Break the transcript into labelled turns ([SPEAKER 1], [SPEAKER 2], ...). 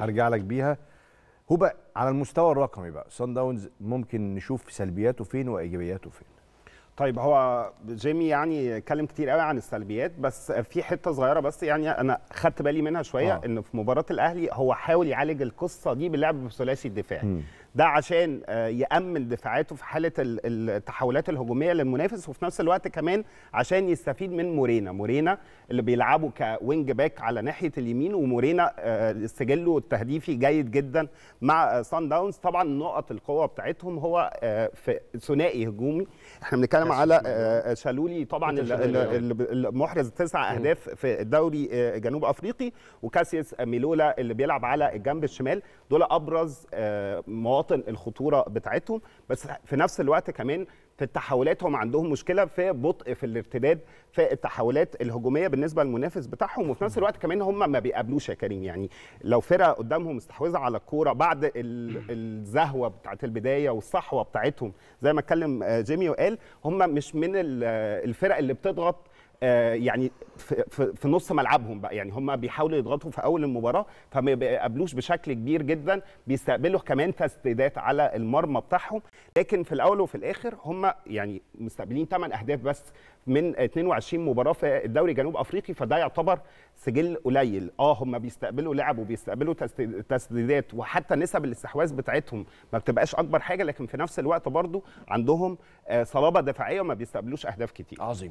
[SPEAKER 1] هرجع لك بيها هو بقى على المستوى الرقمي بقى صن داونز ممكن نشوف سلبياته فين وايجابياته فين طيب هو جيمي يعني اتكلم كتير قوي عن السلبيات بس في حته صغيره بس يعني انا خدت بالي منها شويه آه. ان في مباراه الاهلي هو حاول يعالج القصه دي باللعب بثلاثي الدفاعي ده عشان آه، يامن دفاعاته في حاله التحولات الهجوميه للمنافس وفي نفس الوقت كمان عشان يستفيد من مورينا مورينا اللي بيلعبه كوينج باك على ناحيه اليمين ومورينا آه، سجله التهديفي جيد جدا مع سان آه، داونز طبعا نقط القوه بتاعتهم هو في ثنائي هجومي احنا بنتكلم على شالولي طبعا المحرز تسع اهداف في الدوري جنوب افريقي وكاسيس ميلولا اللي بيلعب على الجنب الشمال دول ابرز مواطن الخطوره بتاعتهم بس في نفس الوقت كمان في التحولات هم عندهم مشكله في بطء في الارتداد في التحولات الهجوميه بالنسبه للمنافس بتاعهم وفي نفس الوقت كمان هم ما بيقابلوش يا كريم يعني لو فرقه قدامهم مستحوذه على الكوره بعد الزهوه بتاعت البدايه والصحوه بتاعتهم زي ما اتكلم آه، جيمي وقال هم مش من الفرق اللي بتضغط آه، يعني في في نص ملعبهم بقى يعني هم بيحاولوا يضغطوا في اول المباراه فما بيقابلوش بشكل كبير جدا بيستقبلوا كمان تسديدات على المرمى بتاعهم لكن في الاول وفي الاخر هم يعني مستقبلين 8 اهداف بس من 22 مباراه في الدوري جنوب افريقي فده يعتبر سجل قليل اه هم بيستقبلوا لعب وبيستقبلوا تسديدات وحتى نسب الاستحواذ بتاعتهم ما بتبقاش اكبر حاجه لكن في نفس الوقت برضو عندهم آه، صلابه دفاعيه وما بيستقبلوش اهداف كتير عظيم